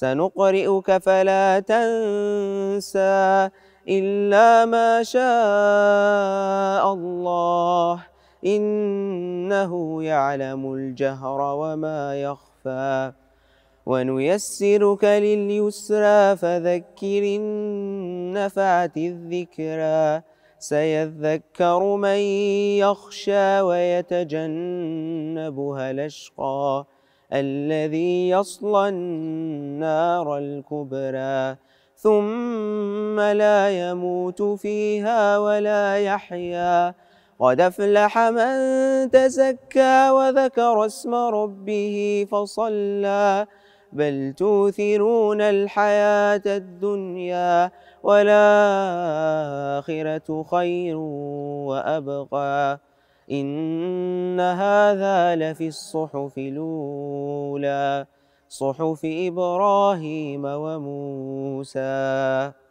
سنقرئك فلا تنسى إلا ما شاء الله إنه يعلم الجهر وما يخفى ونيسرك لليسرى فذكر النفعة الذكرى سيذكر من يخشى ويتجنبها الأشقى الذي يصلى النار الكبرى ثم لا يموت فيها ولا يحيا قد افلح من تزكى وذكر اسم ربه فصلى بل توثرون الحياة الدنيا والآخرة خير وأبقى إن هذا لفي الصحف الأولى صحف إبراهيم وموسى